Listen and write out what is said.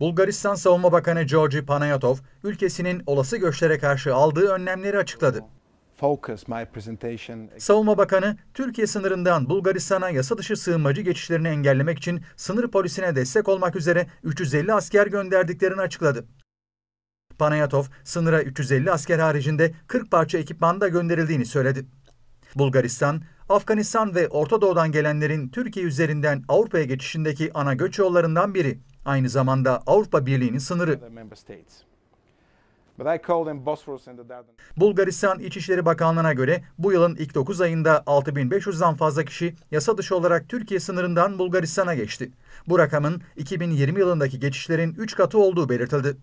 Bulgaristan Savunma Bakanı Georgi Panayotov, ülkesinin olası göçlere karşı aldığı önlemleri açıkladı. Savunma Bakanı, Türkiye sınırından Bulgaristan'a yasa dışı sığınmacı geçişlerini engellemek için sınır polisine destek olmak üzere 350 asker gönderdiklerini açıkladı. Panayatov, sınıra 350 asker haricinde 40 parça ekipman da gönderildiğini söyledi. Bulgaristan, Afganistan ve Orta Doğu'dan gelenlerin Türkiye üzerinden Avrupa'ya geçişindeki ana göç yollarından biri. Aynı zamanda Avrupa Birliği'nin sınırı. Bulgaristan İçişleri Bakanlığı'na göre bu yılın ilk 9 ayında 6500'den fazla kişi yasa dışı olarak Türkiye sınırından Bulgaristan'a geçti. Bu rakamın 2020 yılındaki geçişlerin 3 katı olduğu belirtildi.